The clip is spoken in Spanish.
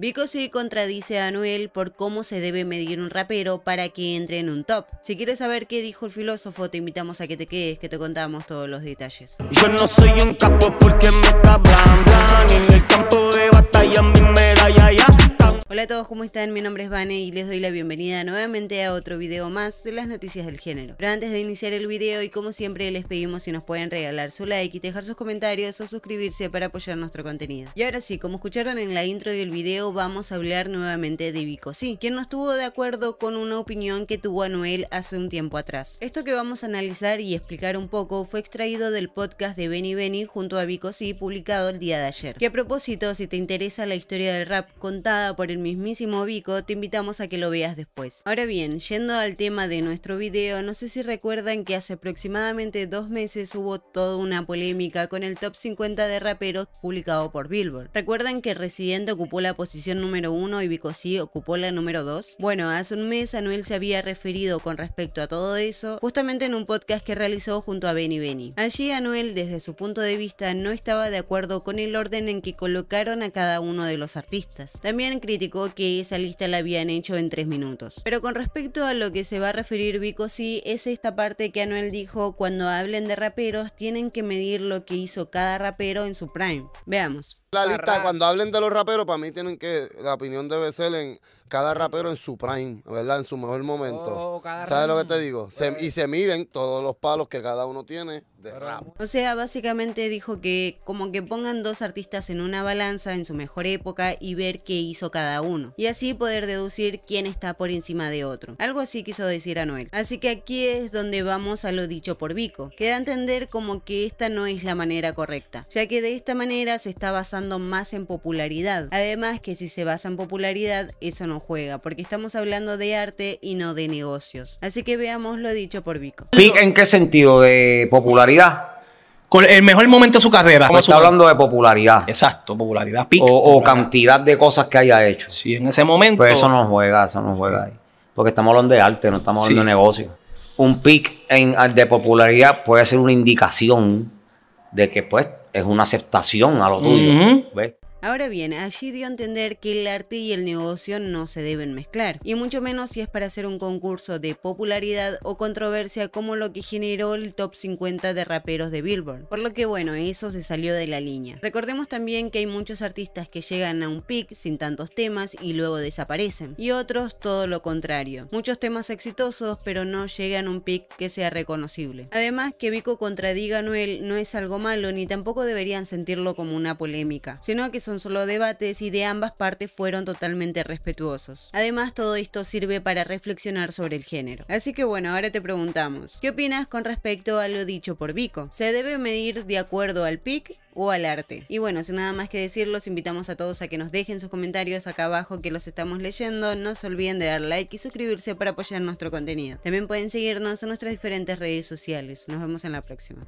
Vico sí contradice a Anuel por cómo se debe medir un rapero para que entre en un top. Si quieres saber qué dijo el filósofo, te invitamos a que te quedes, que te contamos todos los detalles. Yo no soy un capo porque me Hola a todos, ¿cómo están? Mi nombre es Vane y les doy la bienvenida nuevamente a otro video más de las noticias del género. Pero antes de iniciar el video y como siempre les pedimos si nos pueden regalar su like y dejar sus comentarios o suscribirse para apoyar nuestro contenido. Y ahora sí, como escucharon en la intro del video vamos a hablar nuevamente de Vico quien no estuvo de acuerdo con una opinión que tuvo Noel hace un tiempo atrás. Esto que vamos a analizar y explicar un poco fue extraído del podcast de Benny Benny junto a Bicosí publicado el día de ayer. Que a propósito, si te interesa la historia del rap contada por el mismo mismísimo Vico, te invitamos a que lo veas después. Ahora bien, yendo al tema de nuestro video, no sé si recuerdan que hace aproximadamente dos meses hubo toda una polémica con el top 50 de raperos publicado por Billboard. ¿Recuerdan que Residente ocupó la posición número 1 y Vico sí ocupó la número 2? Bueno, hace un mes Anuel se había referido con respecto a todo eso, justamente en un podcast que realizó junto a Benny Benny. Allí Anuel, desde su punto de vista, no estaba de acuerdo con el orden en que colocaron a cada uno de los artistas. También criticó que esa lista la habían hecho en tres minutos. Pero con respecto a lo que se va a referir Vico, sí, es esta parte que Anuel dijo, cuando hablen de raperos tienen que medir lo que hizo cada rapero en su prime. Veamos. La lista, cuando hablen de los raperos, para mí tienen que, la opinión debe ser en cada rapero en su prime, ¿verdad? En su mejor momento. Oh, ¿Sabes lo que te digo? y se miden todos los palos que cada uno tiene o sea, básicamente dijo que como que pongan dos artistas en una balanza en su mejor época y ver qué hizo cada uno. Y así poder deducir quién está por encima de otro. Algo así quiso decir Anuel. Así que aquí es donde vamos a lo dicho por Vico, Queda entender como que esta no es la manera correcta, ya que de esta manera se está basando más en popularidad. Además que si se basa en popularidad, eso no juega, porque estamos hablando de arte y no de negocios. Así que veamos lo dicho por Vico. ¿En qué sentido de popularidad? Con el mejor momento de su carrera. no está hablando de popularidad. Exacto, popularidad. o, cantidad de cosas que haya hecho. Sí, en ese momento. Pues eso no juega, eso no juega ahí. Porque estamos hablando de arte, no estamos hablando de negocio. Un pic de popularidad puede ser una indicación de que pues es una aceptación a lo tuyo. Ahora bien, allí dio a entender que el arte y el negocio no se deben mezclar, y mucho menos si es para hacer un concurso de popularidad o controversia como lo que generó el top 50 de raperos de Billboard, por lo que bueno, eso se salió de la línea. Recordemos también que hay muchos artistas que llegan a un pic sin tantos temas y luego desaparecen, y otros todo lo contrario, muchos temas exitosos pero no llegan a un pic que sea reconocible. Además, que Vico contradiga a Noel no es algo malo ni tampoco deberían sentirlo como una polémica, sino que son son solo debates y de ambas partes fueron totalmente respetuosos. Además, todo esto sirve para reflexionar sobre el género. Así que bueno, ahora te preguntamos, ¿qué opinas con respecto a lo dicho por Vico? ¿Se debe medir de acuerdo al PIC o al arte. Y bueno, sin nada más que decir, los invitamos a todos a que nos dejen sus comentarios acá abajo que los estamos leyendo. No se olviden de dar like y suscribirse para apoyar nuestro contenido. También pueden seguirnos en nuestras diferentes redes sociales. Nos vemos en la próxima.